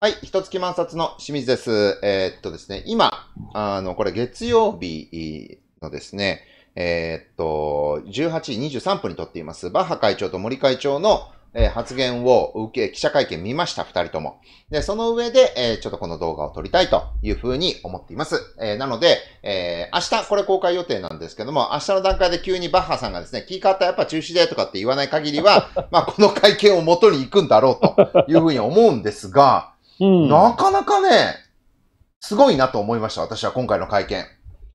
はい、ひつ月満冊の清水です。えー、っとですね、今、あの、これ月曜日のですね、えー、っと、18時23分にとっています、バッハ会長と森会長の、えー、発言を受け、記者会見見ました、二人とも。で、その上で、えー、ちょっとこの動画を撮りたいというふうに思っています。えー、なので、え明日、これ公開予定なんですけども、明日の段階で急にバッハさんがですね、キーカーターやっぱ中止でとかって言わない限りは、まあ、この会見を元に行くんだろうというふうに思うんですが、うん、なかなかね、すごいなと思いました、私は今回の会見。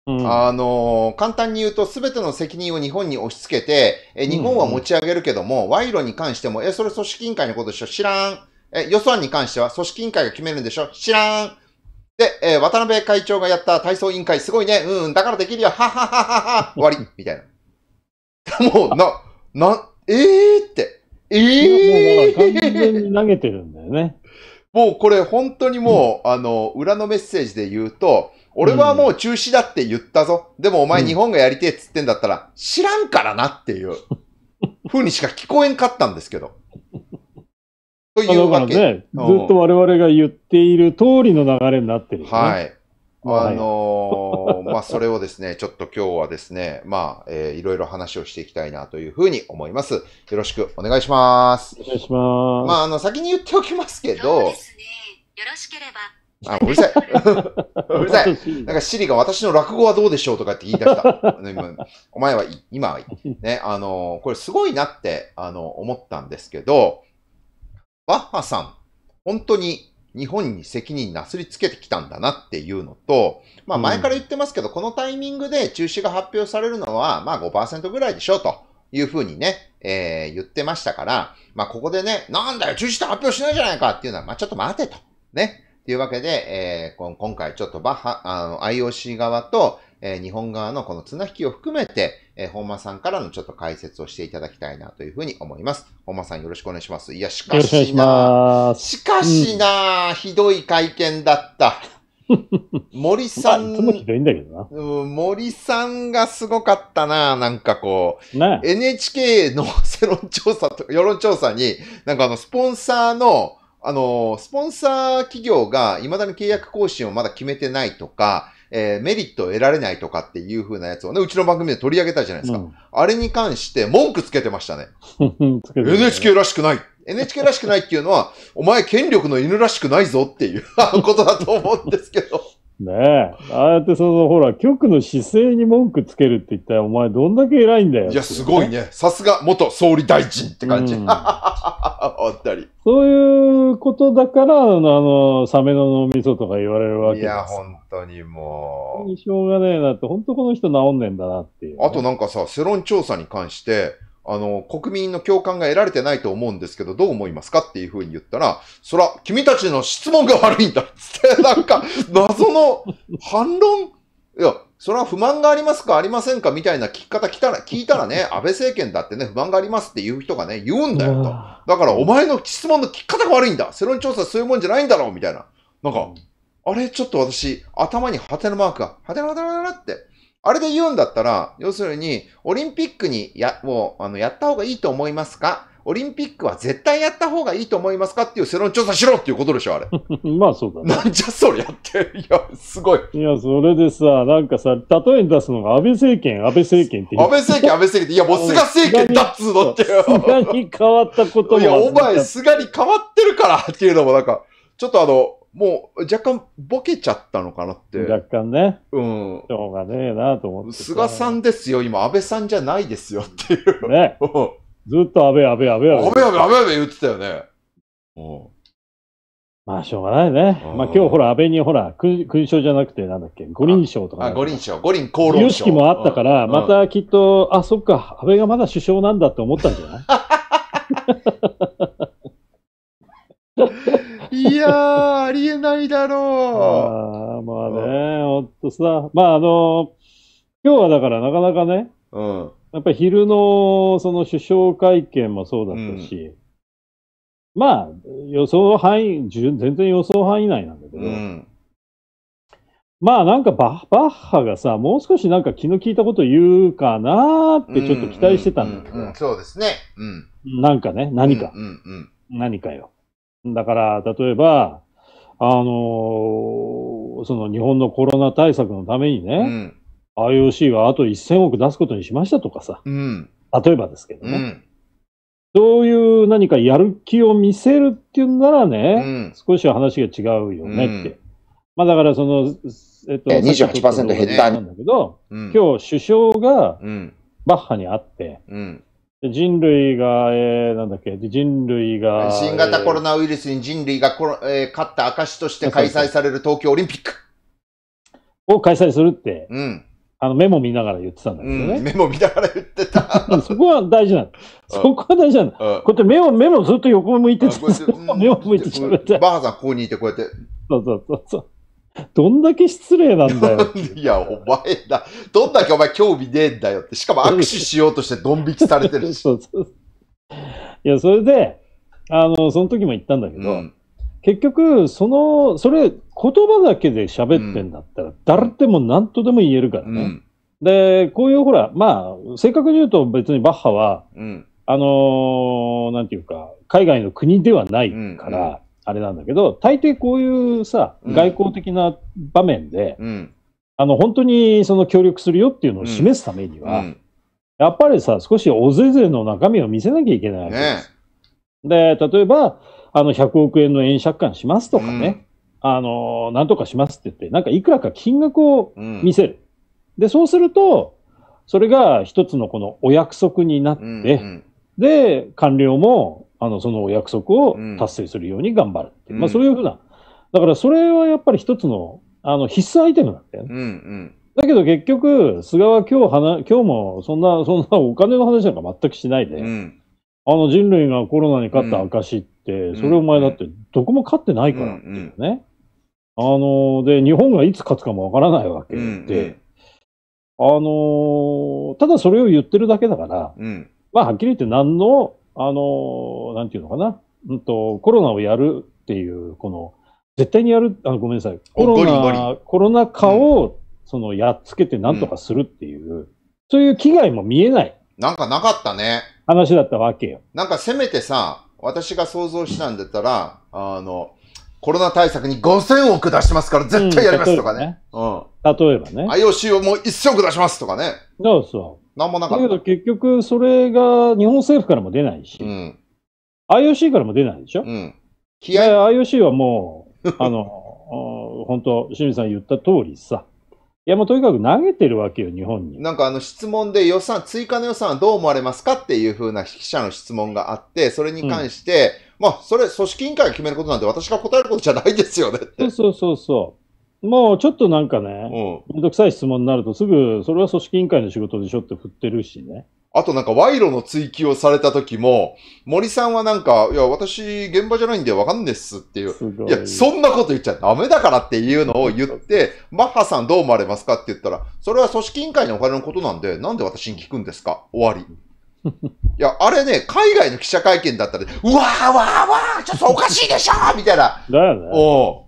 うん、あのー、簡単に言うと、すべての責任を日本に押し付けて、え日本は持ち上げるけども、うん、賄賂に関しても、え、それ組織委員会のことでしょ知らん。え、予算に関しては組織委員会が決めるんでしょ知らん。で、えー、渡辺会長がやった体操委員会、すごいね。うん、だからできるよ。ははははは。終わり。みたいな。もう、な、な、ええー、って。ええー、もう完全に投げてるんだよね。もうこれ本当にもう、うん、あの、裏のメッセージで言うと、俺はもう中止だって言ったぞ。でもお前日本がやりてえっつってんだったら、知らんからなっていう、ふうにしか聞こえんかったんですけど。というわけ、ね、ずっと我々が言っている通りの流れになってる、ね、はい。あのー、まあ、それをですね、ちょっと今日はですね、まあ、えー、いろいろ話をしていきたいなというふうに思います。よろしくお願いします。お願いします。まあ、あの、先に言っておきますけど、ね、よろしければ。あ、うるさい。う るさい。なんか、シリが私の落語はどうでしょうとかって言い出した。お前はいい。今はいい。ね、あのー、これすごいなって、あの、思ったんですけど、バッハさん、本当に日本に責任なすりつけてきたんだなっていうのと、まあ前から言ってますけど、このタイミングで中止が発表されるのは、まあ5%ぐらいでしょうというふうにね、えー、言ってましたから、まあここでね、なんだよ、中止って発表しないじゃないかっていうのは、まあちょっと待てと。ね。というわけで、えー、今回ちょっとバッハ、あの、IOC 側と、えー、日本側のこの綱引きを含めて、えー、本間さんからのちょっと解説をしていただきたいなというふうに思います。本間さんよろしくお願いします。いや、しかしな、ししかしな、うん、ひどい会見だった。森さん、森さんがすごかったな、なんかこう、ね、NHK の 世論調査と、世論調査に、なんかあの、スポンサーの、あの、スポンサー企業が未だに契約更新をまだ決めてないとか、えー、メリットを得られないとかっていう風なやつをね、うちの番組で取り上げたじゃないですか。うん、あれに関して文句つけてましたね。ね NHK らしくない NHK らしくないっていうのは、お前権力の犬らしくないぞっていうことだと思うんですけどねえ。ああやってその、ほら、局の姿勢に文句つけるって言ったら、お前どんだけ偉いんだよ。いや、すごいね。さすが元総理大臣って感じ。うん、おったり。そういうことだから、あの、あのサメの脳みそとか言われるわけいや、本当にもう。しょうがねえなって、本当この人治んねえんだなっていう、ね、あとなんかさ、世論調査に関して、あの、国民の共感が得られてないと思うんですけど、どう思いますかっていうふうに言ったら、そら、君たちの質問が悪いんだっつって、なんか、謎の反論、いや、それは不満がありますかありませんかみたいな聞き方聞いたら、聞いたらね、安倍政権だってね、不満がありますっていう人がね、言うんだよと。だから、お前の質問の聞き方が悪いんだ世論調査そういうもんじゃないんだろうみたいな。なんか、あれ、ちょっと私、頭にハテナマークが、ハてナハテナハテナって、あれで言うんだったら、要するに、オリンピックにや、もう、あの、やった方がいいと思いますかオリンピックは絶対やった方がいいと思いますかっていう世論調査しろっていうことでしょ、あれ。まあそうだね。なんじゃそれやって。いや、すごい。いや、それでさ、なんかさ、例えに出すのが安倍政権、安倍政権って安倍政権、安倍政権って、いや、もう菅政権だっつうのって。菅に変わったことも。いや、お前、菅に変わってるからっていうのもなんか、ちょっとあの、もう若干ボケちゃったのかなって。若干ね。うん。しょうがねえなと思って。菅さんですよ、今、安倍さんじゃないですよっていう。ね。ずっと安倍、安倍、安倍、安倍。安倍、安倍、安倍言ってたよね。うん。まあ、しょうがないね。まあ、今日ほら、安倍にほら、勲章じゃなくて、なんだっけ、五輪賞とかあ、五輪賞、五輪功労賞。有識もあったから、またきっと、あ、そっか、安倍がまだ首相なんだって思ったんじゃないいやー、ありえないだろう。あまあね、ほんとさ。まああの、今日はだからなかなかね、うん、やっぱり昼のその首相会見もそうだったし、うん、まあ予想範囲、全然予想範囲内なんだけど、うん、まあなんかバッハがさ、もう少しなんか気の利いたこと言うかなってちょっと期待してたんだけど、そうですね、うん、なんかね、何か、うんうんうん、何かよ。だから、例えば、あのー、その日本のコロナ対策のためにね、うん、IOC はあと1000億出すことにしましたとかさ、うん、例えばですけどね、うん、そういう何かやる気を見せるっていうならね、少しは話が違うよねって。まあだからその、えっと、28%減ったんだけど、今日首相がバッハに会って、人類が、えー、なんだっけ、人類が。新型コロナウイルスに人類がコロ、えー、勝った証として開催される東京オリンピック。を開催するって、うん、あのメモ見ながら言ってたんだけどね。うん、メモ見ながら言ってた。そこは大事なの。そこは大事なの。こうやって目を、目モずっと横向いてて、目を向いてしまって。バーハさんここにいてこうやって。そうそうそうそう。どんだけ失礼なんだよ。いや、お前だ。どんだけお前興味ねえんだよって。しかも握手しようとしてドン引きされてるし。そうそういや、それで、あの、その時も言ったんだけど、うん、結局、その、それ、言葉だけで喋ってんだったら、うん、誰でも何とでも言えるからね。うん、で、こういうほら、まあ、正確に言うと別にバッハは、あのー、なんていうか、海外の国ではないから、あれなんだけど、大抵こういうさ、外交的な場面で、うん、あの本当にその協力するよっていうのを示すためには、うんやっぱりさ、少しおぜぜの中身を見せなきゃいけないわけです。ね、で、例えば、あの100億円の円借款しますとかね、あの、なんとかしますって言って、なんかいくらか金額を見せる。で、そうすると、それが一つのこのお約束になって、うんうんで、官僚もあの、その約束を達成するように頑張るう。ん、まあ、そういうふうな。だから、それはやっぱり一つの、あの、必須アイテムなんだよね。うんうん、だけど結局、菅は今日は今日もそんな、そんなお金の話なんか全くしないで、うん、あの人類がコロナに勝った証って、それお前だってどこも勝ってないからっていうね。あの、で、日本がいつ勝つかもわからないわけで、うんうんあのただそれを言ってるだけだから、うん、まあはっきり言って何のあの、なんていうのかな、うんと、コロナをやるっていう、この、絶対にやる、あごめんなさい、コロナ、コロナ禍を、うん、その、やっつけてなんとかするっていう、うん、そういう危害も見えない。なんかなかったね。話だったわけよ。なんかせめてさ、私が想像したんだったら、あの、コロナ対策に5000億出してますから絶対やりますとかね。うん。例えばね。IOC をもう1 0億出しますとかね。そうそう。なんもなかった。だけど結局、それが日本政府からも出ないし、うん、IOC からも出ないでしょ。うん、気合 IOC はもう、あの、本当、清水さん言った通りさ、いやもうとにかく投げてるわけよ、日本に。なんかあの質問で予算、追加の予算はどう思われますかっていうふうな記者の質問があって、それに関して、うん、まあ、それ、組織委員会が決めることなんで、私が答えることじゃないですよねって。そうそうそう。もうちょっとなんかね、うん、めんどくさい質問になるとすぐ、それは組織委員会の仕事でしょって振ってるしね。あとなんか賄賂の追及をされた時も、森さんはなんか、いや、私、現場じゃないんでわかんないっすっていう。いいや、そんなこと言っちゃダメだからっていうのを言って、マッハさんどう思われますかって言ったら、それは組織委員会のお金のことなんで、なんで私に聞くんですか終わり。いや、あれね、海外の記者会見だったら、うわーわーわーちょっとおかしいでしょみたいな。だよね。おう。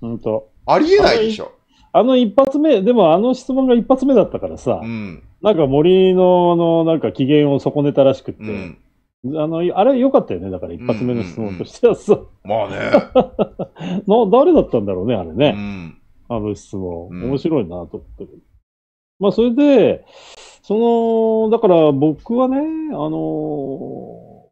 ほんと。ありえないでしょ。あの一発目、でもあの質問が一発目だったからさ、うん、なんか森のあのなんか機嫌を損ねたらしくて、うんあの、あれ良かったよね。だから一発目の質問としてはさ。まあね。の。誰だったんだろうね、あれね。うん、あの質問。面白いなと思ってる。うん、まあ、それで、その、だから僕はね、あの、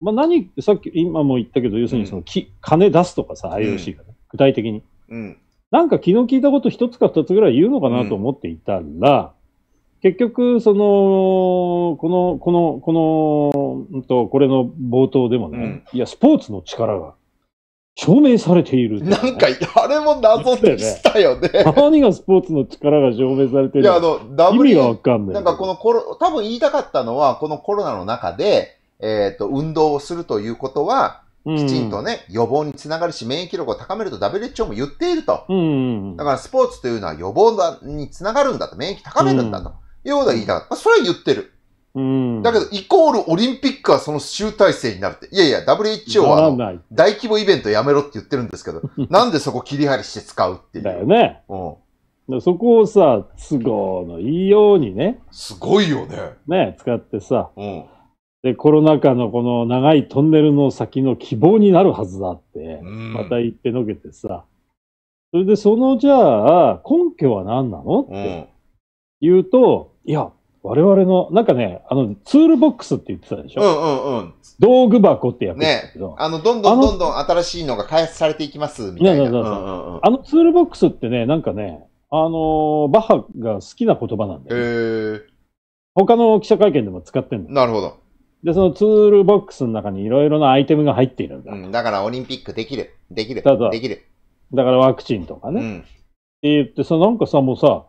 まあ何、さっき、今も言ったけど、要するにその、き、うん、金出すとかさ、IOC がね、具体的に。うん。なんか昨日聞いたこと一つか二つぐらい言うのかなと思っていたら、結局、その、この、この、この、んと、これの冒頭でもね、いや、スポーツの力が証明されている、なんか、あれも謎でしたよね。何がスポーツの力が証明されてるいや、あの、意味がわかんない。なんかこのコロ、多分言いたかったのは、このコロナの中で、えっ、と、運動をするということは、きちんとね、予防につながるし、免疫力を高めると WHO も言っていると。だからスポーツというのは予防につながるんだと、免疫高めるんだと、いうことは言いたかった。まあ、それは言ってる。だけど、イコールオリンピックはその集大成になるって。いやいや、WHO は大規模イベントやめろって言ってるんですけど、なんでそこ切り張りして使うっていう。だよね。うん、そこをさ、都合のいいようにね。すごいよね。ね、使ってさ。うんで、コロナ禍のこの長いトンネルの先の希望になるはずだって、また言ってのけてさ。それで、その、じゃあ、根拠は何なのって言うと、いや、我々の、なんかね、あの、ツールボックスって言ってたでしょうんうんうん。道具箱ってやつね。あの、どんどんどんどん新しいのが開発されていきます、みたいな。ね、そうあのツールボックスってね、なんかね、あのー、バッハが好きな言葉なんだよ、へ他の記者会見でも使ってんの。なるほど。で、そのツールボックスの中にいろいろなアイテムが入っているんだ。うん、だからオリンピックできる。できる。だできる。だからワクチンとかね。うん、って言ってさ、なんかさ、もうさ、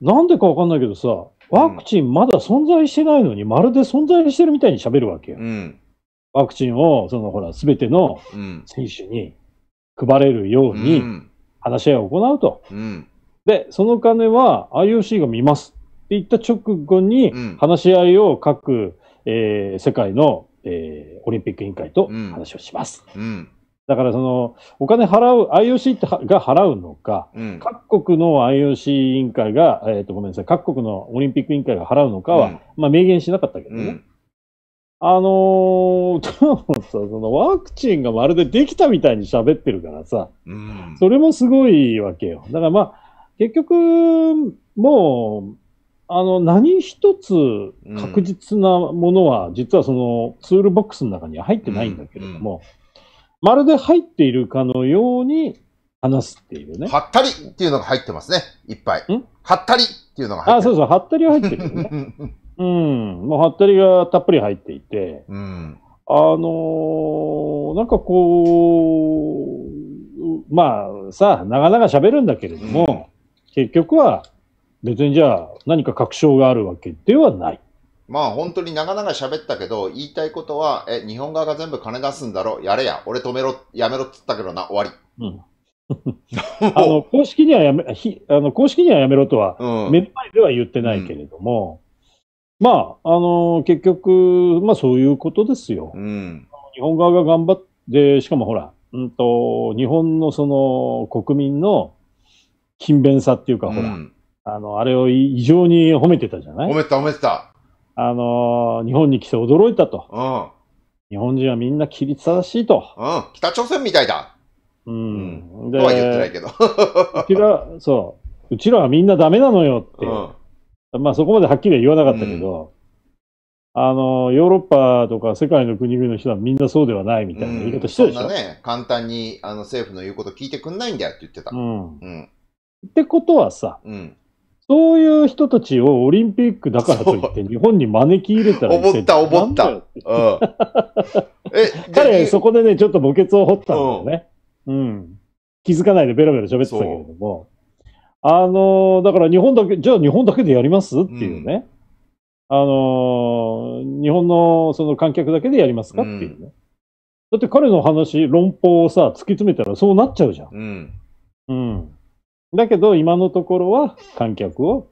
なんでかわかんないけどさ、ワクチンまだ存在してないのに、うん、まるで存在してるみたいに喋るわけよ。うん、ワクチンを、そのほら、すべての選手に配れるように話し合いを行うと。うん、で、その金は IOC が見ますって言った直後に、話し合いを各、えー、世界の、えー、オリンピック委員会と話をします。うん、うんだからその、お金払う、IOC が払うのか、うん、各国の IOC 委員会が、えっ、ー、と、ごめんなさい、各国のオリンピック委員会が払うのかは、うん、まあ、明言しなかったけどね。うん、あのー、さ、そのワクチンがまるでできたみたいに喋ってるからさ、それもすごいわけよ。だからまあ、結局、もう、あの、何一つ確実なものは、実はそのツールボックスの中には入ってないんだけれども、まるで入っているかのように話すっていうね。はったりっていうのが入ってますね。いっぱい。はったりっていうのが入ってあ、そうそう、はったりは入ってるよね。うん。もうはったりがたっぷり入っていて、うん、あのー、なんかこう、まあさ、なかなか喋るんだけれども、うん、結局は、別にじゃあ何か確証があるわけではない。まあ本当に長々喋ったけど、言いたいことは、え、日本側が全部金出すんだろ、やれや、俺止めろ、やめろって言ったけどな、終わり。うん。あの公式にはやめひあの公式にはやめろとは、うん、目の前では言ってないけれども、うん、まあ、あの結局、まあそういうことですよ。うん、日本側が頑張って、しかもほら、うんと、日本のその国民の勤勉さっていうか、ほら、うんあの、あれを異常に褒めてたじゃない褒めてた、褒めてた。あの、日本に来て驚いたと。うん。日本人はみんな規律正しいと。うん。北朝鮮みたいだ。うん。うん、で、とは言ってないけど。うちら、そう。うちらはみんなダメなのよって。うん、まあそこまではっきりは言わなかったけど、うん、あの、ヨーロッパとか世界の国々の人はみんなそうではないみたいな言い方してるでしょ、うん、そんなね、簡単にあの政府の言うこと聞いてくんないんだよって言ってた。うん。うん、ってことはさ、うん、そういう人たちをオリンピックだからといって日本に招き入れたら思った思った。うん、え彼、そこでね、ちょっと墓穴を掘ったんだよね。うん、うん。気づかないでベラベラ喋ってたけれども。あのー、だから日本だけ、じゃあ日本だけでやりますっていうね。うん、あのー、日本のその観客だけでやりますかっていうね。だって彼の話、論法をさ、突き詰めたらそうなっちゃうじゃん。うん。うん。だけど、今のところは観客を、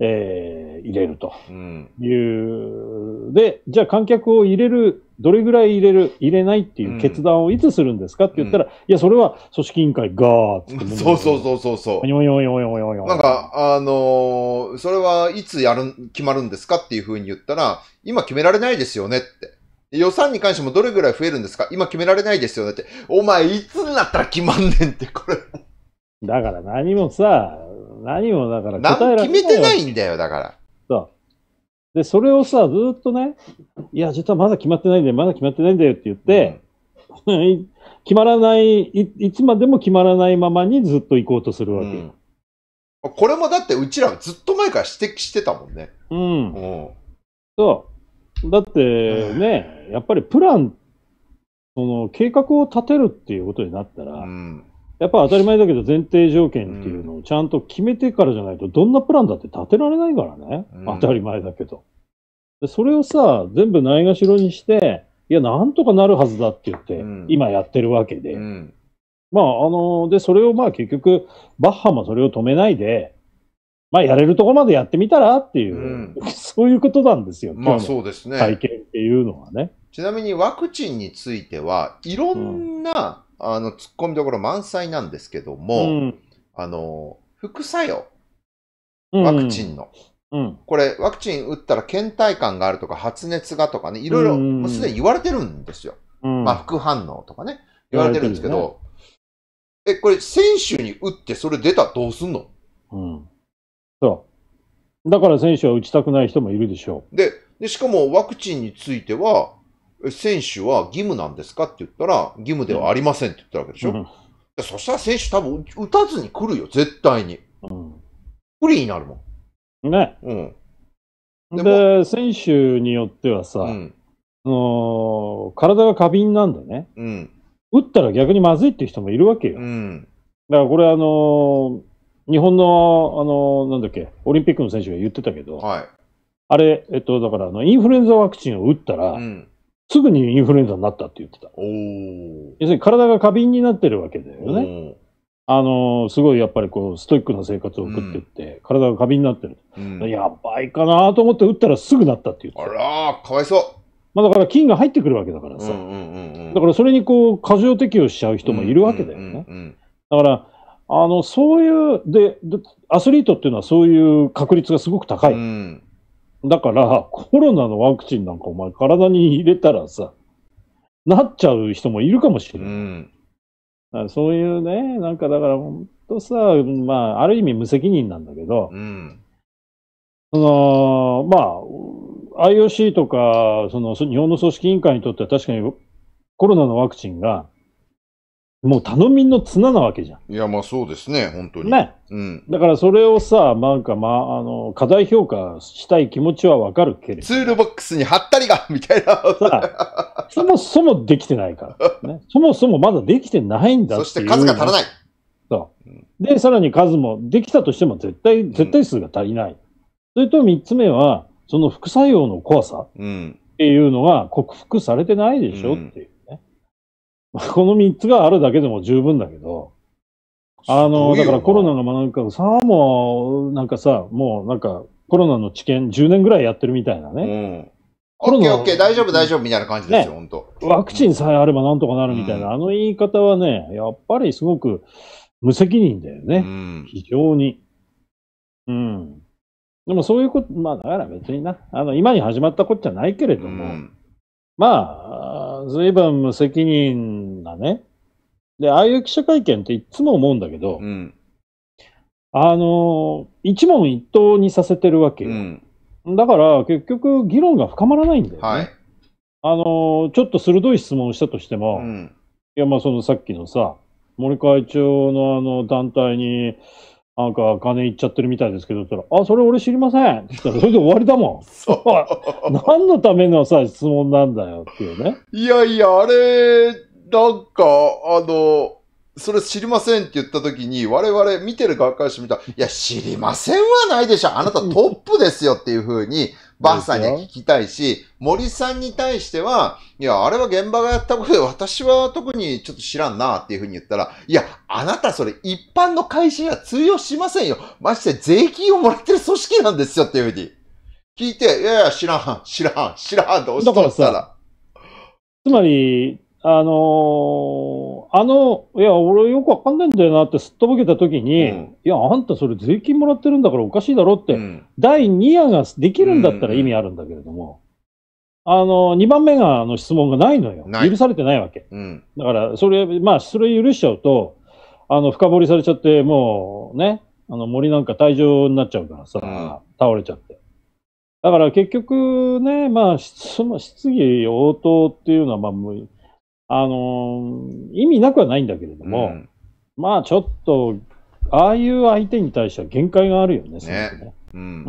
えー、入れるという、うん、で、じゃあ観客を入れる、どれぐらい入れる、入れないっていう決断をいつするんですかって言ったら、うん、いや、それは組織委員会がーっっ。そうそうそうそうそう。よよよよよよ。なんか、あのー、それはいつやる、決まるんですかっていうふうに言ったら、今決められないですよねって。予算に関してもどれぐらい増えるんですか今決められないですよねって。お前、いつになったら決まんねんって、これ。だから何もさ、何もだから答えられない。決めてないんだよ、だから。そう。で、それをさ、ずっとね、いや、実はまだ決まってないんだよ、まだ決まってないんだよって言って、うん、決まらないい、いつまでも決まらないままにずっと行こうとするわけ。うんこれもだってうちらはずっと前から指摘してたもんね。うん。うそう。だってね、うん、やっぱりプラン、その計画を立てるっていうことになったら、うん、やっぱ当たり前だけど前提条件っていうのをちゃんと決めてからじゃないと、どんなプランだって立てられないからね。当たり前だけど。それをさ、全部ないがしろにして、いや、なんとかなるはずだって言って、今やってるわけで。まあ、あの、で、それをまあ結局、バッハもそれを止めないで、まあ、やれるとこまでやってみたらっていう、そういうことなんですよ。まあ、そうですね。体験っていうのはね。ちなみにワクチンについては、いろんな、あの、突っ込みどころ満載なんですけども、うん、あの、副作用。ワクチンの。うん、これ、ワクチン打ったら倦怠感があるとか、発熱がとかね、いろいろ、もうすでに言われてるんですよ。うん、まあ、副反応とかね、言われてるんですけど、ね、え、これ、選手に打ってそれ出たらどうすんのうん。そう。だから選手は打ちたくない人もいるでしょう。で、でしかもワクチンについては、選手は義務なんですかって言ったら、義務ではありませんって言ったわけでしょ。うん、そしたら選手多分打たずに来るよ、絶対に。うん、不利になるもん。ね。うん。でで、選手によってはさ、うん、の体が過敏なんでね、うん、打ったら逆にまずいっていう人もいるわけよ。うん、だからこれ、あのー、日本の、あのー、なんだっけ、オリンピックの選手が言ってたけど、はい、あれ、えっと、だからあの、インフルエンザワクチンを打ったら、うんすぐにインフルエンザになったって言ってた。要するに体が過敏になってるわけだよね。あのすごいやっぱりこう、ストイックな生活を送ってって、うん、体が過敏になってる。うん、やばいかなと思って打ったらすぐなったって言ってあらかわいそう。まあだから菌が入ってくるわけだからさ。だからそれにこう、過剰適用しちゃう人もいるわけだよね。だから、あの、そういう、で、アスリートっていうのはそういう確率がすごく高い。うんだから、コロナのワクチンなんかお前体に入れたらさ、なっちゃう人もいるかもしれない。うん、そういうね、なんかだから本当さ、まあ、ある意味無責任なんだけど、うん、その、まあ、IOC とか、その日本の組織委員会にとっては確かにコロナのワクチンがもう頼みの綱なわけじゃん。いや、まあそうですね、本当に。ね。うん。だからそれをさ、なんか、まあ、あの、過大評価したい気持ちはわかるけれど。ツールボックスに貼ったりが みたいな。さそもそもできてないから、ね。そもそもまだできてないんだそして数が足らない。そう。で、さらに数も、できたとしても絶対、絶対数が足りない。うん、それと3つ目は、その副作用の怖さっていうのは克服されてないでしょっていう。うん この3つがあるだけでも十分だけど、あの、だからコロナがなんか、さあも、なんかさ、もうなんか、コロナの治験10年ぐらいやってるみたいなね。うん。オッケーオッケー、大丈夫大丈夫みたいな感じですよ、ね、ワクチンさえあればなんとかなるみたいな、うん、あの言い方はね、やっぱりすごく無責任だよね。うん、非常に。うん。でもそういうこと、まあだから別にな、あの、今に始まったことじゃないけれども、うんまあ、ずいぶん無責任なね。で、ああいう記者会見っていつも思うんだけど、うん、あの、一問一答にさせてるわけよ。うん、だから、結局、議論が深まらないんだよね。はい、あの、ちょっと鋭い質問をしたとしても、うん、いや、まあ、そのさっきのさ、森会長のあの団体に、なんか金いっちゃってるみたいですけど、ったら、あ、それ俺知りませんって言ったら、それで終わりだもん。そう。何のためのさ、質問なんだよっていうね。いやいや、あれ、なんか、あの、それ知りませんって言った時に、我々見てる学会誌見たら、いや、知りませんはないでしょ。あなたトップですよっていうふうに、バッサに聞きたいし、森さんに対しては、いや、あれは現場がやったことで、私は特にちょっと知らんなっていうふうに言ったら、いや、あなたそれ一般の会社には通用しませんよ。まして税金をもらってる組織なんですよっていうふうに。聞いて、いやいや、知らん、知らん、知らんっておっしゃったら。つまり、あのー、あの、いや、俺よくわかんないんだよなってすっとぼけたときに、うん、いや、あんたそれ税金もらってるんだからおかしいだろって、うん、第2夜ができるんだったら意味あるんだけれども、うん、あの、2番目があの質問がないのよ。許されてないわけ。だから、それ、まあ、それ許しちゃうと、あの、深掘りされちゃって、もうね、あの森なんか退場になっちゃうからさ、倒れちゃって。だから結局ね、まあ質、質疑応答っていうのは、まあ、あのー、意味なくはないんだけれども、うん、まあちょっと、ああいう相手に対しては限界があるよね、ねねうん、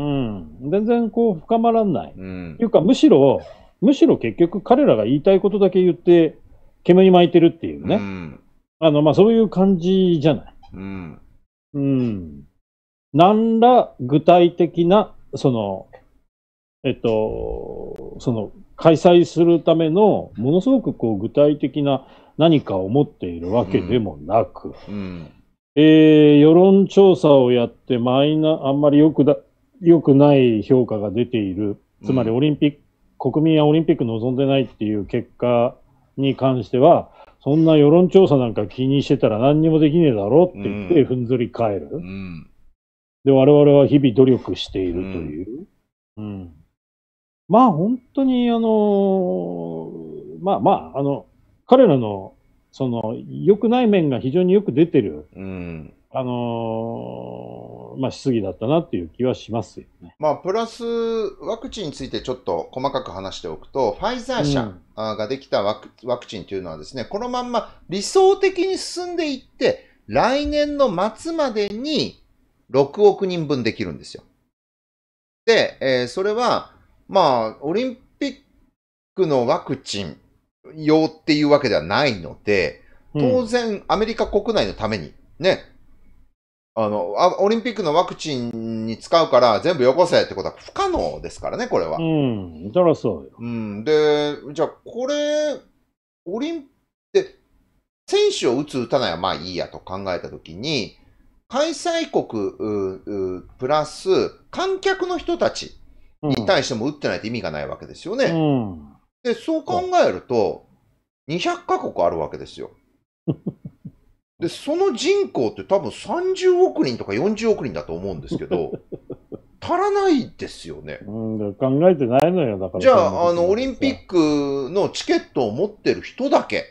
うん。全然こう深まらない。うん、いうか、むしろ、むしろ結局彼らが言いたいことだけ言って、煙巻いてるっていうね。うん、あの、まあそういう感じじゃない。うん。うん。何ら具体的な、その、えっと、その開催するための、ものすごくこう具体的な何かを持っているわけでもなく、うんうん、えー、世論調査をやってマイナ、あんまり良くだくない評価が出ている、つまりオリンピック、うん、国民はオリンピック望んでないっていう結果に関しては、そんな世論調査なんか気にしてたら何にもできねえだろって言って、ふんぞり返る。うん、で、我々は日々努力しているという。うん、うんまあ本当にあの、まあまあ、あの、彼らの、その、良くない面が非常によく出てる、うん、あのまあ、質疑だったなっていう気はしますよね。まあ、プラス、ワクチンについてちょっと細かく話しておくと、ファイザー社ができたワク,、ワクチンというのはですね、このまんま理想的に進んでいって、来年の末までに6億人分できるんですよ。で、えー、それは、まあ、オリンピックのワクチン用っていうわけではないので、当然、アメリカ国内のために、ね、あのあ、オリンピックのワクチンに使うから全部よこせってことは不可能ですからね、これは。うん、そうよ。うん、で、じゃあこれ、オリンピ選手を打つ、打たないはまあいいやと考えたときに、開催国プラス観客の人たちに対しても打ってないと意味がないわけですよね。うん、で、そう考えると、200カ国あるわけですよ。で、その人口って多分30億人とか40億人だと思うんですけど、足らないですよね。うん、考えてないのよ、だから。じゃあ、あの、オリンピックのチケットを持ってる人だけ、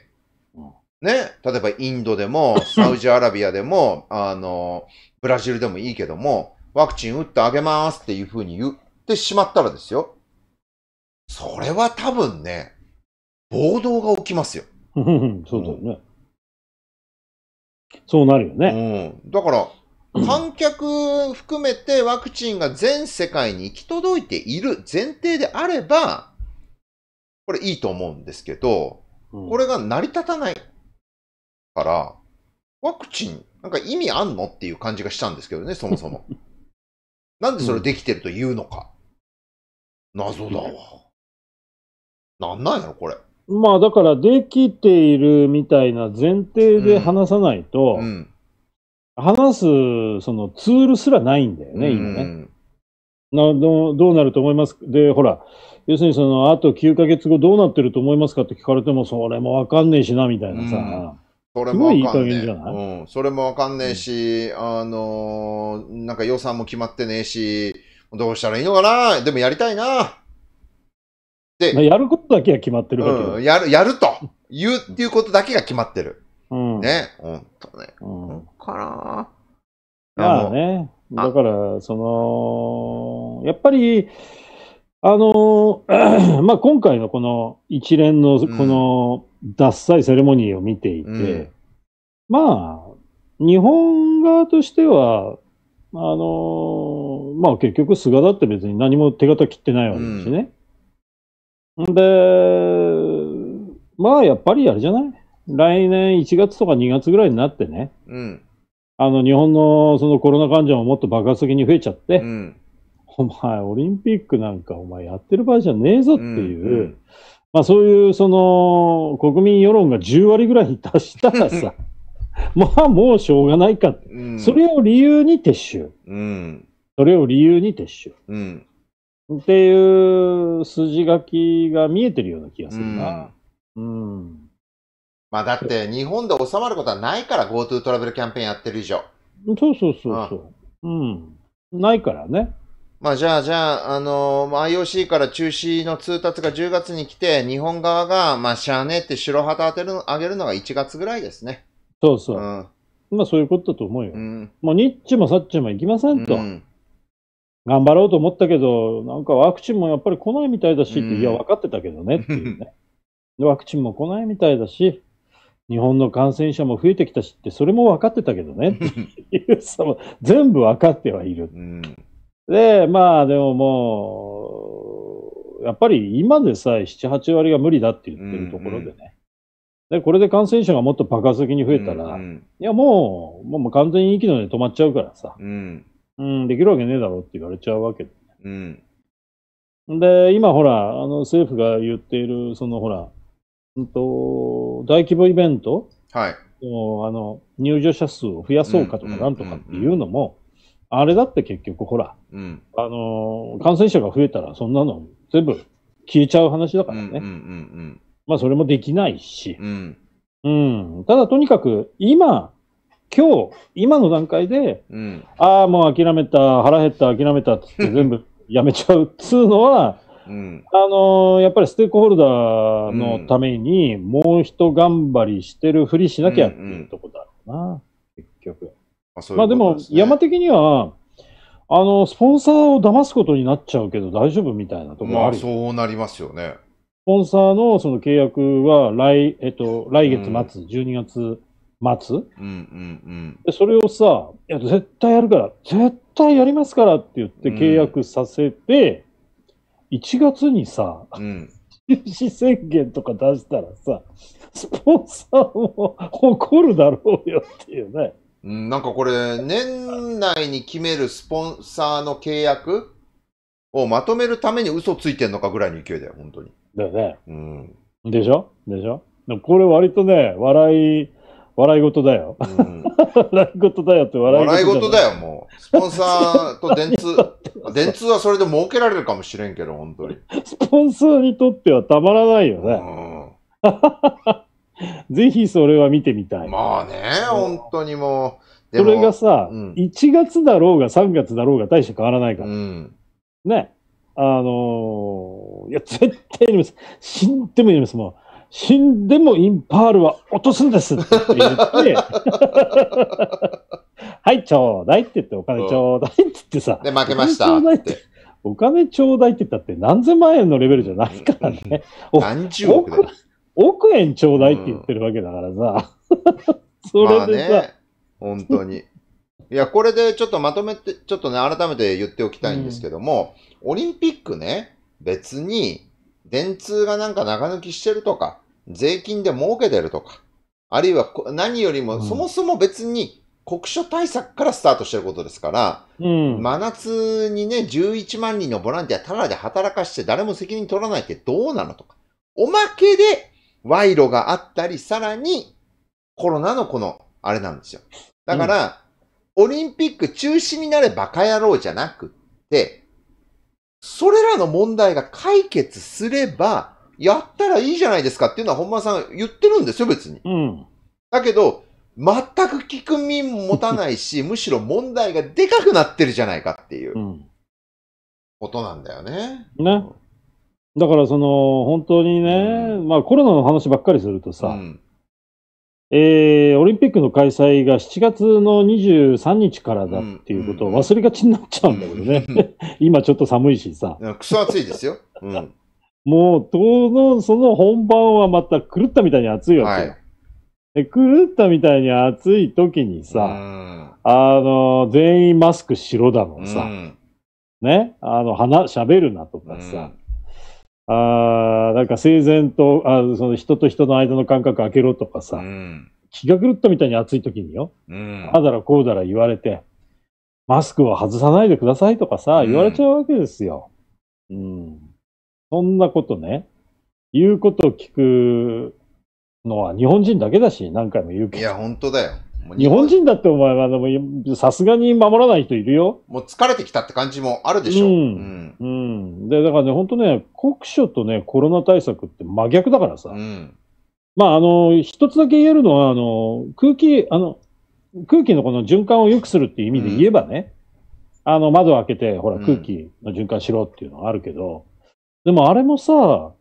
うん、ね、例えばインドでも、サウジアラビアでも、あの、ブラジルでもいいけども、ワクチン打ってあげますっていうふうに言うってしまったらですよ。それは多分ね、暴動が起きますよ。そうだよね。そうなるよね。うん。だから、観客含めてワクチンが全世界に行き届いている前提であれば、これいいと思うんですけど、これが成り立たないから、ワクチン、なんか意味あんのっていう感じがしたんですけどね、そもそも。なんでそれできてるというのか。謎だわ。なんなんやろ、これ。まあだからできているみたいな前提で話さないと、話すそのツールすらないんだよね、今ね。などどうなると思いますで、ほら、要するにその、あと9ヶ月後どうなってると思いますかって聞かれても、それもわかんねえしな、みたいなさ。うん、それもいいじゃない、うん、それもわかんねえし、あのー、なんか予算も決まってねえし、どうしたらいいのかなでもやりたいなで、まあ、やることだけは決まってるうん、やる、やると言うっていうことだけが決まってる。うん、ね、ほんとね。うん、かなまあね、だから、その、やっぱり、あのー、まあ、今回のこの一連のこの脱祭セレモニーを見ていて、うん、まあ、日本側としては、あのーまあ結局菅だって別に何も手形切ってないわけですしね。うん、で、まあやっぱりあれじゃない来年1月とか2月ぐらいになってね、うん、あの日本のそのコロナ患者ももっと爆発的に増えちゃって、うん、お前オリンピックなんかお前やってる場合じゃねえぞっていう、うんうん、まあそういうその国民世論が10割ぐらいに達したらさ、まあもうしょうがないか、うん、それを理由に撤収。うんそれを理由に撤収。うん。っていう筋書きが見えてるような気がするな。うん。まあだって日本で収まることはないから GoTo トラベルキャンペーンやってる以上。そうそうそうそう。うん。ないからね。まあじゃあ、じゃあ、あのー、IOC から中止の通達が10月に来て、日本側が、まあ、しゃあねって白旗当てる、あげるのが1月ぐらいですね。そうそう。うん、まあそういうことだと思うよ。うん、もう、ニッチもサッチも行きませんと。うん頑張ろうと思ったけど、なんかワクチンもやっぱり来ないみたいだしって、うん、いや、分かってたけどねっていうね。ワクチンも来ないみたいだし、日本の感染者も増えてきたしって、それも分かってたけどね っていう全部分かってはいる。うん、で、まあでももう、やっぱり今でさえ7、8割が無理だって言ってるところでね。うんうん、で、これで感染者がもっと爆発的に増えたら、うんうん、いやもう、もう完全に息の根止まっちゃうからさ。うん、できるわけねえだろって言われちゃうわけで、ね。うん。で、今ほら、あの、政府が言っている、そのほら、うんと、大規模イベントはい。あの、入場者数を増やそうかとかなんとかっていうのも、あれだって結局ほら、うん、あの、感染者が増えたらそんなの全部消えちゃう話だからね。うんうんうん、まあそれもできないし。うん。うん、ただとにかく今、今日、今の段階で、うん、ああ、もう諦めた、腹減った、諦めたって 全部やめちゃうっつうのは、うん、あのー、やっぱりステークホルダーのために、もう一頑張りしてるふりしなきゃっていうとこだろうな、うんうん、結局。まあ、ううね、まあでも、山的には、あの、スポンサーを騙すことになっちゃうけど大丈夫みたいなところある、まあ、そうなりますよね。スポンサーのその契約は来、えっと、来月末、12月待つ、うんうんうん、それをさいや、絶対やるから、絶対やりますからって言って契約させて、うん、1月にさ、うん、中 止宣言とか出したらさ、スポンサーも怒るだろうよっていうね。うん、なんかこれ、年内に決めるスポンサーの契約をまとめるために嘘ついてんのかぐらいの勢いだよ、本当に。だよね。うん、でしょでしょこれ割とね、笑い、笑い事だよ。うん、笑い事だよって笑い事笑い事だよ、もう。スポンサーと電通、電通はそれで儲けられるかもしれんけど、本当に。スポンサーにとってはたまらないよね。うん、ぜひそれは見てみたい。まあね、本当にもう。それがさ、うん、1月だろうが3月だろうが大して変わらないから。うん、ね。あのー、いや、絶対に死んでもやります。もう死んでもインパールは落とすんですって言ってはい、ちょうだいって言って、お金ちょうだいって言ってさ。で、負けましたお金ちょうだいって言ったって何千万円のレベルじゃないからね。何十億億億円ちょうだいって言ってるわけだからさ。それでさ、ね、本当に。いや、これでちょっとまとめて、ちょっとね、改めて言っておきたいんですけども、うん、オリンピックね、別に電通がなんか長抜きしてるとか、税金で儲けてるとか、あるいは何よりも、そもそも別に酷暑対策からスタートしてることですから、うん、真夏にね、11万人のボランティアタラで働かして誰も責任取らないってどうなのとか。おまけで賄賂があったり、さらにコロナのこの、あれなんですよ。だから、うん、オリンピック中止になれバカ野郎じゃなくって、それらの問題が解決すれば、やったらいいじゃないですかっていうのは本間さん言ってるんですよ、別に。うん。だけど、全く聞く身も持たないし、むしろ問題がでかくなってるじゃないかっていうことなんだよね。ね。だからその、本当にね、まあコロナの話ばっかりするとさ、うんえー、オリンピックの開催が7月の23日からだっていうことを忘れがちになっちゃうんだけどね。うんうん、今ちょっと寒いしさ。くそ暑いですよ。うん、もう、どの、その本番はまた狂ったみたいに暑いわけよ。はい、狂ったみたいに暑い時にさ、あの、全員マスクしろだのさ、ね、あの、話、るなとかさ、あなんか整然とあその人と人の間の間隔空けろとかさ、うん、気が狂ったみたいに暑い時によ、うん、あだらこうだら言われて、マスクは外さないでくださいとかさ、言われちゃうわけですよ。うん。そんなことね、言うことを聞くのは日本人だけだし、何回も言うけど。いや、本当だよ。日本人だってお前は、さすがに守らない人いるよ。もう疲れてきたって感じもあるでしょ。うん。うん。で、だからね、本当ね、国書とね、コロナ対策って真逆だからさ。うん。まあ、あの、一つだけ言えるのは、あの、空気、あの、空気のこの循環を良くするっていう意味で言えばね、うん、あの、窓を開けて、ほら、空気の循環しろっていうのはあるけど、うん、でもあれもさ、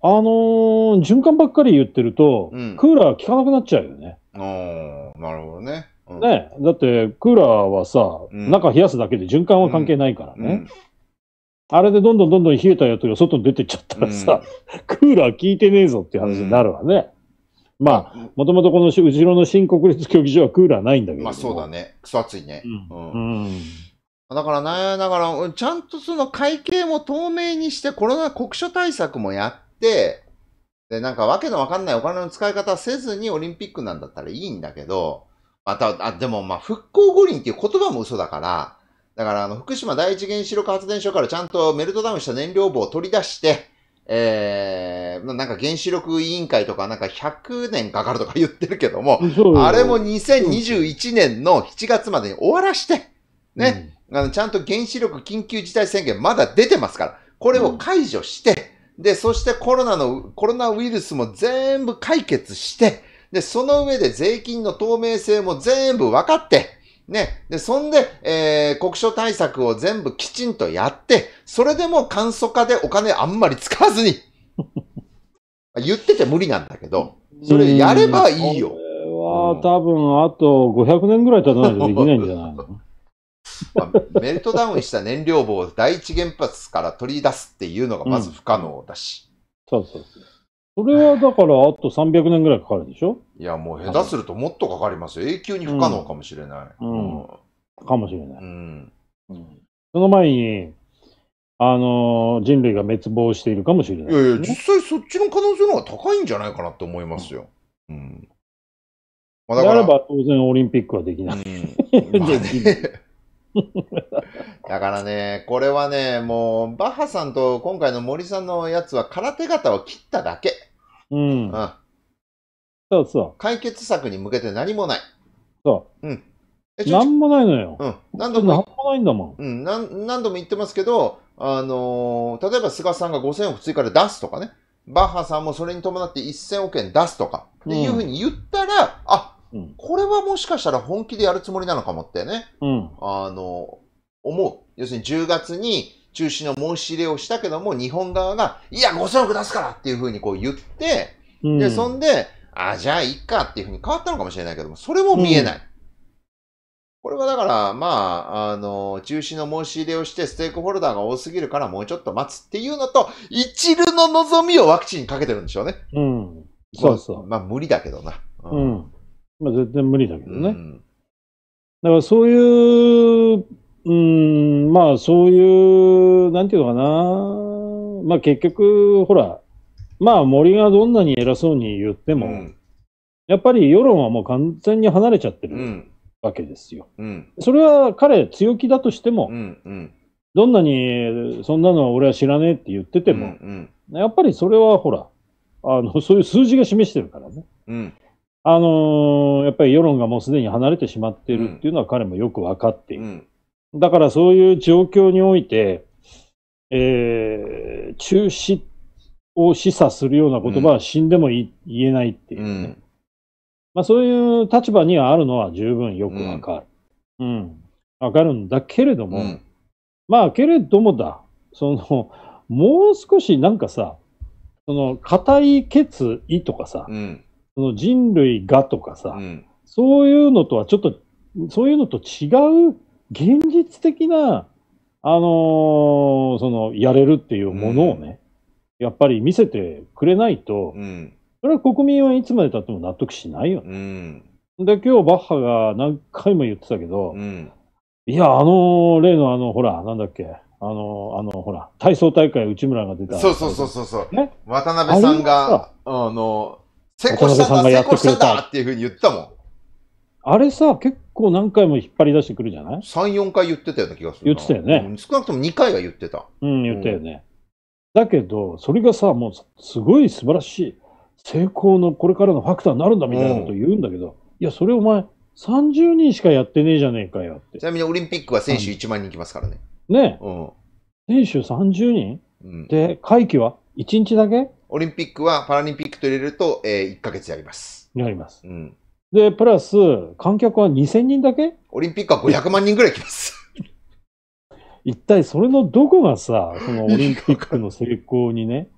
あのー、循環ばっかり言ってると、うん、クーラー効かなくなっちゃうよね。あなるほどね。うん、ねだってクーラーはさ、中冷やすだけで循環は関係ないからね。あれでどんどんどんどん冷えたやつが外に出てっちゃったらさ、クーラー効いてねえぞって話になるわね。まあ、もともとこの後ろの新国立競技場はクーラーないんだけど。まあそうだね。くそ暑いね。うん。うんだからね、だから、ちゃんとその会計も透明にして、コロナ国書対策もやって、で、なんかわけのわかんないお金の使い方せずにオリンピックなんだったらいいんだけど、また、あ、でもまあ復興五輪っていう言葉も嘘だから、だからあの福島第一原子力発電所からちゃんとメルトダウンした燃料棒を取り出して、えー、なんか原子力委員会とかなんか100年かかるとか言ってるけども、あれも2021年の7月までに終わらして、ね、うん、あのちゃんと原子力緊急事態宣言まだ出てますから、これを解除して、で、そしてコロナの、コロナウイルスも全部解決して、で、その上で税金の透明性も全部分かって、ね。で、そんで、えー、国書対策を全部きちんとやって、それでも簡素化でお金あんまり使わずに。言ってて無理なんだけど、それやればいいよ。は多分あと500年ぐらい経たないとできないんじゃないのまあ、メルトダウンした燃料棒を第一原発から取り出すっていうのがまず不可能だし。うん、そうそうそう。それはだから、あと300年ぐらいかかるでしょいや、もう下手するともっとかかりますよ。永久に不可能かもしれない。うん。うん、かもしれない、うん。うん。その前に、あのー、人類が滅亡しているかもしれない、ね、いやいや、実際そっちの可能性の方が高いんじゃないかなって思いますよ。うん。まあ、だから。ならば当然オリンピックはできない。うんまあね だからね、これはね、もう、バッハさんと今回の森さんのやつは空手型を切っただけ。うん。うん。そうそう。解決策に向けて何もない。そう。うん。何もないのよ。うん。何度も。何もないんだもん。うん。何何度も言ってますけど、あのー、例えば菅さんが5000億追加で出すとかね。バッハさんもそれに伴って1000億円出すとか。っていうふうに言ったら、うん、あ、うん、これはもしかしたら本気でやるつもりなのかもってね、うん、あの思う。要するに10月に中止の申し入れをしたけども、日本側が、いや、5000億出すからっていうふうにこう言って、うん、で、そんで、あ、じゃあいっかっていうふうに変わったのかもしれないけども、それも見えない。これはだから、まあ、あの、中止の申し入れをして、ステークホルダーが多すぎるからもうちょっと待つっていうのと、一縷の望みをワクチンにかけてるんでしょうね。うん。そうそう。まあ、無理だけどな。うん、うんまあ、全然無理だけどね。うん、だからそういう、うん、まあそういう、なんていうのかな、まあ結局、ほら、まあ森がどんなに偉そうに言っても、うん、やっぱり世論はもう完全に離れちゃってるわけですよ。うん、それは彼強気だとしても、うんうん、どんなにそんなのは俺は知らねえって言ってても、うんうん、やっぱりそれはほら、あの、そういう数字が示してるからね。うんあのー、やっぱり世論がもうすでに離れてしまっているっていうのは彼もよく分かっている。うんだからそういう状況において、えー、中止を示唆するような言葉は死んでも、うん、言えないっていうね、まあ、そういう立場にはあるのは十分よく分かる。うん。分かるんだけれども、まあ、けれどもだ、その、もう少しなんかさ、その、固い決意とかさ、うん、その人類がとかさ、うん、そういうのとはちょっと、そういうのと違う現実的な、あのー、その、やれるっていうものをね、うん、やっぱり見せてくれないと、うん、それは国民はいつまでたっても納得しないよね。で、今日バッハが何回も言ってたけど、いや、あの、例のあの、ほら、なんだっけ、あの、あの、ほら、体操大会内村が出た。そうそうそうそう。ね、渡辺さんが、あの、成功したんだ、成功したんだっていうふうに言ったもん。あれさ、結構何回も引っ張り出してくるじゃない ?3、4回言ってたような気がする言ってたよね。少なくとも2回は言ってた。うん、言ったよね。うん、だけど、それがさ、もうすごい素晴らしい。成功のこれからのファクターになるんだみたいなこと言うんだけど、うん、いや、それお前、30人しかやってねえじゃねえかよって。ちなみにオリンピックは選手1万人きますからね。ねえ。うん、選手30人、うん、で、会期は1日だけオリンピックはパラリンピックト入れると、えー、1か月やります。やります。うん。で、プラス、観客は2000人だけオリンピックは500万人ぐらい来ます。一体それのどこがさ、その オリンピックの成功にね、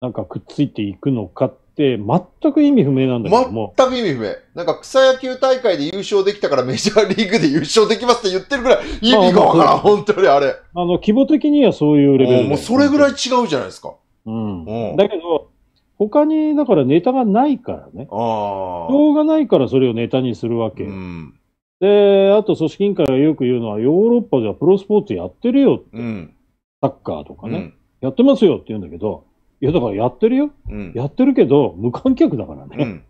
なんかくっついていくのかって、全く意味不明なんだけども。全く意味不明。なんか草野球大会で優勝できたからメジャーリーグで優勝できますって言ってるぐらい、意味がわからん、本当にあれ。あの、規模的にはそういうレベル。もうそれぐらい違うじゃないですか。うん。うん、だけど、他に、だからネタがないからね。ああ。動画ないからそれをネタにするわけ。うん。で、あと組織委員会がよく言うのは、ヨーロッパではプロスポーツやってるよって。うん。サッカーとかね。うん、やってますよって言うんだけど、いやだからやってるよ。うん、やってるけど、無観客だからね。うん、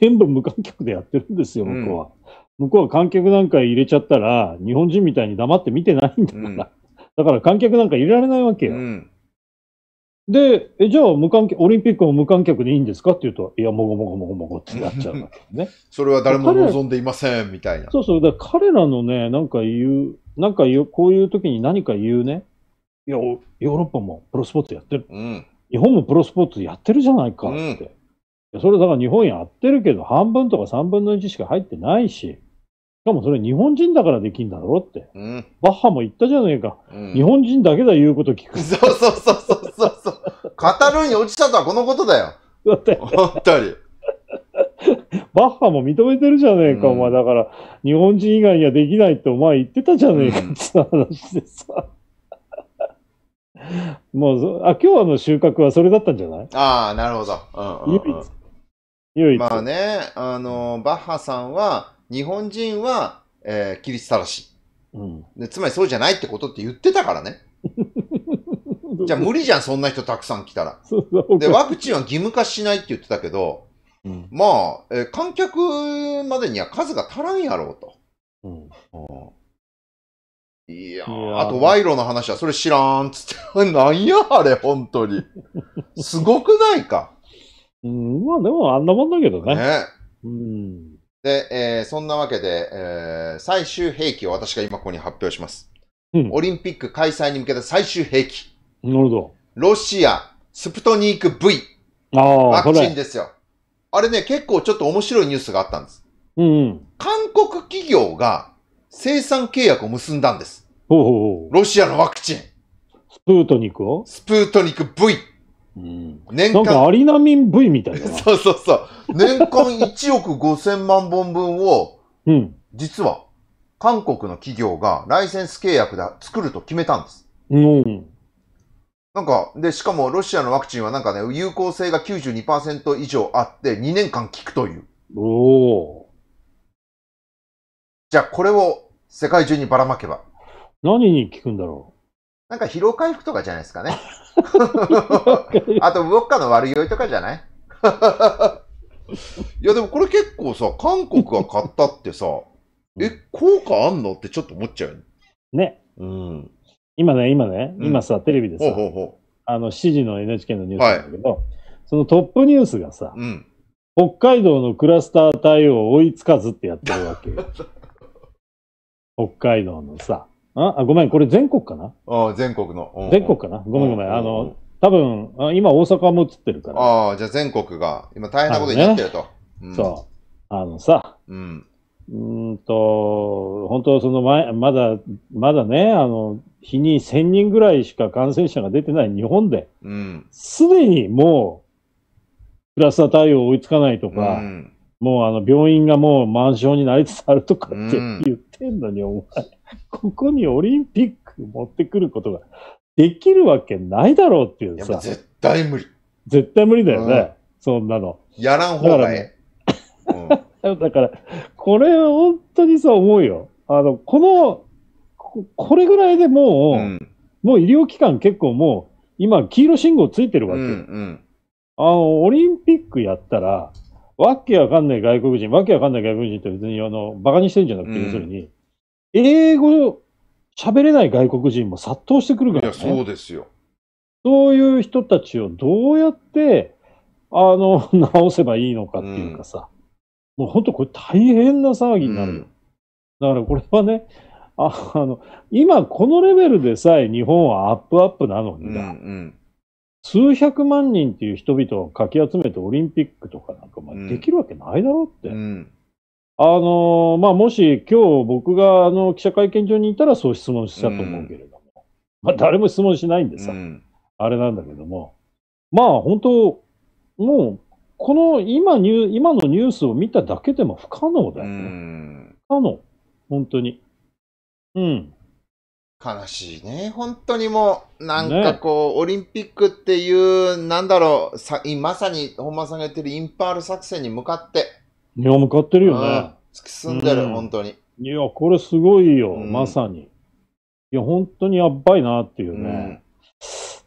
全部無観客でやってるんですよ、向こうは。向こうは観客なんか入れちゃったら、日本人みたいに黙って見てないんだから。だから観客なんか入れられないわけよ。で、え、じゃあ無観客、オリンピックも無観客でいいんですかって言うと、いや、もごもごもごもごってなっちゃうわけね。それは誰も望んでいません、みたいな。そうそう。だ彼らのね、なんか言う、なんか言う、こういう時に何か言うね。いや、ヨーロッパもプロスポーツやってる。うん、日本もプロスポーツやってるじゃないかって。うん、それだから日本やってるけど、半分とか3分の1しか入ってないし。しかもそれ日本人だからできんだろうって、うん、バッハも言ったじゃねえか、うん、日本人だけだ言うこと聞くそうそうそうそうそうカ語るに落ちたとはこのことだよ。だって。本当に。バッハも認めてるじゃねえか、うん、お前。だから、日本人以外にはできないってお前言ってたじゃねえかって話でさ。もう、あ、今日の収穫はそれだったんじゃないああ、なるほど。うんうんうん、唯一。まあね、あの、バッハさんは、日本人は、えー、規律正しい、うんで。つまりそうじゃないってことって言ってたからね。じゃあ無理じゃん、そんな人たくさん来たら。で、ワクチンは義務化しないって言ってたけど、うん、まあ、えー、観客までには数が足らんやろうと。うん、はあ、いやあと賄賂の話はそれ知らんっつって、な んやあれ、本当に。すごくないか。うん、まあでもあんなもんだけどね。ねうん、で、えー、そんなわけで、えー、最終兵器を私が今ここに発表します。うん、オリンピック開催に向けた最終兵器。なるほど。ロシア、スプトニーク V。ああ、ワクチンですよ。あれね、結構ちょっと面白いニュースがあったんです。うん、うん。韓国企業が生産契約を結んだんです。ほうほうほう。ロシアのワクチン。スプートニクをスプートニク V。うん、年間なんかアリナミン V みたいな。そうそうそう。年間1億5000万本分を、うん、実は韓国の企業がライセンス契約で作ると決めたんです。うん、なんか、で、しかもロシアのワクチンはなんかね、有効性が92%以上あって、2年間効くという。おお。じゃあ、これを世界中にばらまけば。何に効くんだろうなんか疲労回復とかじゃないですかね。あと、ウォッカの悪酔いとかじゃない いや、でもこれ結構さ、韓国が買ったってさ、え、効果あんのってちょっと思っちゃうよね。ね。うん。今ね、今ね、うん今さ、テレビでさ、ほうほうほあの、7時の NHK のニュースなんだけど、そのトップニュースがさう。、ん。北海道のクラスター対応追いつかずってやってるわけよ。北海道のさ、ああ、ごめん、これ全国かなああ、全国の。全国かなごめんごめん。あ、うの多分、あ今大阪も映ってるから、ああ、じゃあ全国が今大変なことになってると。うんそう。あのさ、うん。うんと、本当その前、まだ、まだね、あの、日に1000人ぐらいしか感染者が出てない日本で、す、うん、で、にもう、クラスター対応追いつかないとか、うん、もうあの病院がもう満床になりつつあるとかって言ってんのに、お前、ここにオリンピック持ってくることができるわけないだろうっていうさ。絶対無理。絶対無理だよね、うん、そんなの。やらん方がええ。だから、だからこれ本当にそう思うよ。あの、この、これぐらいでもう、うん、もう医療機関結構もう、今、黄色信号ついてるわけ。うんうん、あの、オリンピックやったら、わけわかんない外国人、わけわかんない外国人って別に、あの、バカにしてるんじゃなくて、要するに、英語喋れない外国人も殺到してくるから、ね、いや、そうですよ。そういう人たちをどうやって、あの、直せばいいのかっていうかさ、うん、もう本当これ大変な騒ぎになるよ。うん、だからこれはね、あの、今このレベルでさえ日本はアップアップなのにだ。うんうん、数百万人っていう人々をかき集めてオリンピックとかなんかまあできるわけないだろって。うんうんあのまあ、もし今日僕があの記者会見場にいたらそう質問したと思うけれども、うん、まあ、誰も質問しないんでさ、うん、あれなんだけども、まあ本当、もうこの今ニュ今のニュースを見ただけでも不可能だよね。うん、不可能、本当に。うん。悲しいね。本当にもう、なんかこう、ね、オリンピックっていう、なんだろう、さまさに本間さんが言ってるインパール作戦に向かって。いや、向かってるよね。うん、突き進んでる、うん、本当に。いや、これすごいよ、うん、まさに。いや、本当にやばいなっていうね。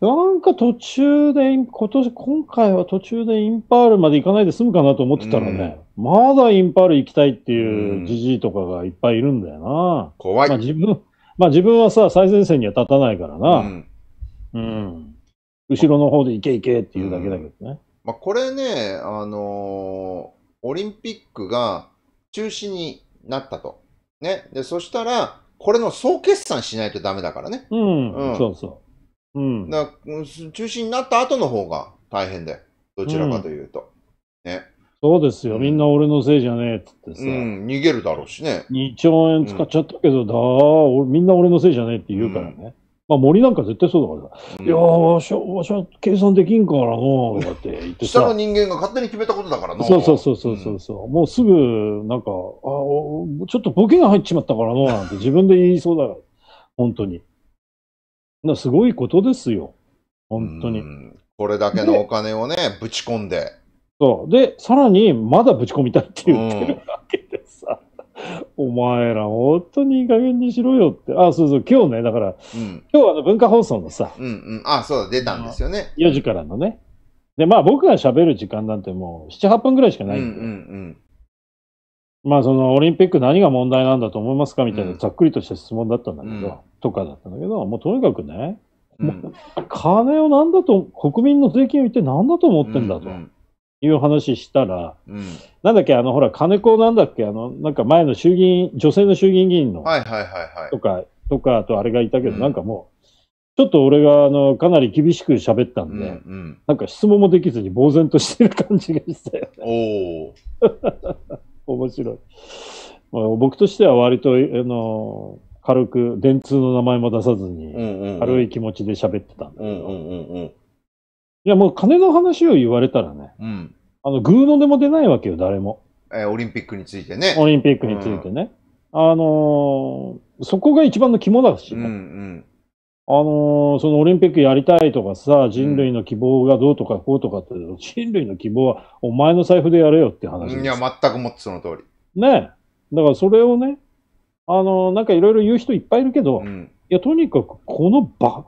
なんか途中で、今年、今回は途中でインパールまで行かないで済むかなと思ってたらね、うん、まだインパール行きたいっていうじじいとかがいっぱいいるんだよな。怖い。まあ自分、まあ自分はさ、最前線には立たないからな。うん。うん、後ろの方で行け行けっていうだけだけどね。うん、まあこれね、あのー、オリンピックが中止になったと。ね。で、そしたら、これの総決算しないとダメだからね。うん、うん、そうそう。うん。だ中止になった後の方が大変で、どちらかというと。うん、ね。そうですよ、みんな俺のせいじゃねえっつってさ、うん、逃げるだろうしね。2兆円使っちゃったけど、だみんな俺のせいじゃねえって言うからね。まあ、森なんか絶対そうだからさ、うん、いやー、わしゃ、わしゃ、計算できんからのとかって言ってさ。下の人間が勝手に決めたことだからの、そうそうそうそうそう。うん、もうすぐ、なんか、あちょっとボケが入っちまったからのなんて自分で言いそうだから、本当に。すごいことですよ。本当に。これだけのお金をね、ぶち込んで。そう。で、さらに、まだぶち込みたいって言ってるわけでさ、うん、お前ら、本当にいい加減にしろよって。あ、そうそう、今日ね、だから、うん、今日あの文化放送のさ、うんうん、あ、そうだ、出たんですよね。4時からのね。で、まあ僕が喋る時間なんてもう7、8分ぐらいしかないんで。うんうんうんまあそのオリンピック何が問題なんだと思いますかみたいなざっくりとした質問だったんだけど、うん、とかだったんだけど、もうとにかくね、うん、金をなんだと、国民の税金を一体何だと思ってんだと。いう話したら、うん、なんだっけ、あの、ほら、金子なんだっけ、あの、なんか前の衆議院、女性の衆議院議員の、はいはいはいはい。とか、とか、あとあれがいたけど、なんかもう、ちょっと俺があのかなり厳しく喋ったんで、うんうん、なんか質問もできずに呆然としてる感じがしたよね。お面白い。まあ、僕としては割と、あの、軽く、電通の名前も出さずに、軽い気持ちで喋ってたんだけど、うんうんうん、いや、もう金の話を言われたらね、うん、あの、グーのでも出ないわけよ、誰も。えー、オリンピックについてね。オリンピックについてね。うん、あのー、そこが一番の肝だしね。うんうんあのー、そのオリンピックやりたいとかさ、人類の希望がどうとかこうとかって、うん、人類の希望はお前の財布でやれよって話いや、全くもってその通り。ねだからそれをね、あのー、なんかいろいろ言う人いっぱいいるけど、うん、いや、とにかくこのば、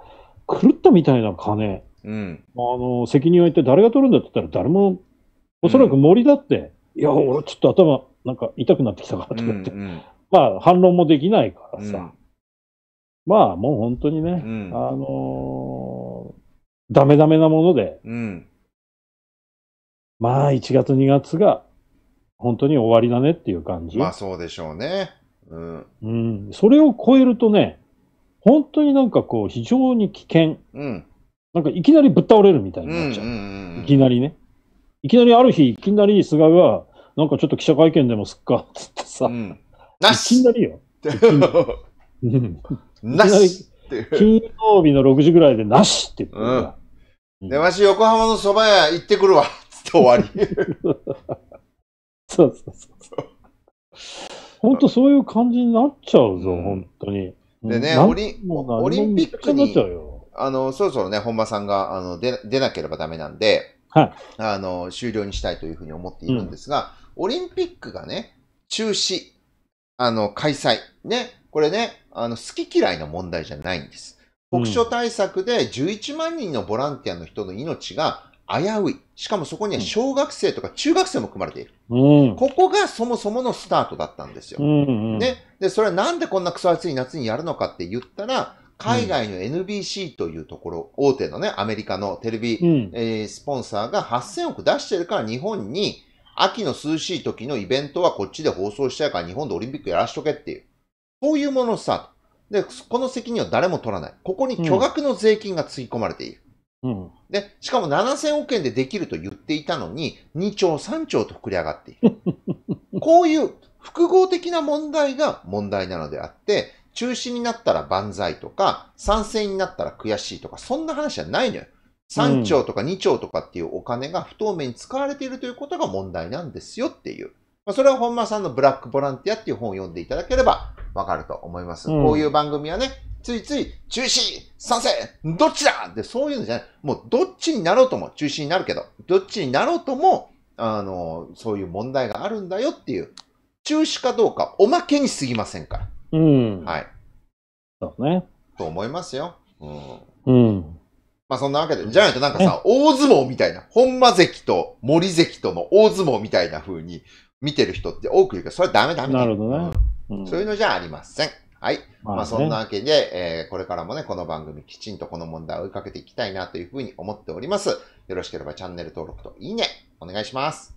狂ったみたいな金、うん、あのー、責任をって誰が取るんだって言ったら誰も、おそらく森だって、いや、俺ちょっと頭、なんか痛くなってきたからとかって、うんうん、まあ反論もできないからさ。まあ、もう本当にね、うん、あのー、ダメダメなもので、うん、まあ、1月2月が、本当に終わりだねっていう感じ。まあ、そうでしょうね。うん。うん。それを超えるとね、本当になんかこう、非常に危険。うん。なんかいきなりぶっ倒れるみたいになっちゃう。うんうんうん、いきなりね。いきなりある日、いきなり菅が、なんかちょっと記者会見でもすっか、つってさ。うん、なしいきなりよ。なしっていう。金曜日の6時ぐらいでなしって言って。うん。で、わし横浜の蕎麦屋行ってくるわ。つって終わり。そうそうそうそう。本当そういう感じになっちゃうぞ、うん、本当に。でね、オリオリンピックに、あの、そろそろね、本間さんがあの出出なければダメなんで、はい、あの、終了にしたいというふうに思っているんですが、うん、オリンピックがね、中止、あの、開催、ね、これね、あの、好き嫌いの問題じゃないんです。国書対策で11万人のボランティアの人の命が危うい。しかもそこには小学生とか中学生も含まれている。うん、ここがそもそものスタートだったんですよ。うんうん、ね、で、それはなんでこんなクソ暑い夏にやるのかって言ったら、海外の NBC というところ、大手のね、アメリカのテレビ、うん、えー、スポンサーが8000億出してるから日本に秋の涼しい時のイベントはこっちで放送したいから日本でオリンピックやらしとけっていう。こういうものさ、で、この責任は誰も取らない。ここに巨額の税金がつぎ込まれている。うん、で、しかも7000億円でできると言っていたのに、2兆、3兆と膨れ上がっている。こういう複合的な問題が問題なのであって、中止になったら万歳とか、賛成になったら悔しいとか、そんな話じゃないのよ。3兆とか2兆とかっていうお金が不透明に使われているということが問題なんですよっていう。まそれは本間さんのブラックボランティアっていう本を読んでいただければわかると思います。うん、こういう番組はね、ついつい中止、賛成、どっちだってそういうのじゃない。もうどっちになろうとも中止になるけど、どっちになろうとも、あの、そういう問題があるんだよっていう、中止かどうかおまけにすぎませんから。うん。はい。そうね。と思いますよ。うん。うん。まあそんなわけで、じゃないとなんかさ、大相撲みたいな、本間関と森関との大相撲みたいな風に、見てる人って多くいるけど、それはダメダメ。なるほどね。うん、そういうのじゃありません。はい。まあ、ね、まあそんなわけで、えー、これからもね、この番組きちんとこの問題を追いかけていきたいなというふうに思っております。よろしければチャンネル登録といいね、お願いします。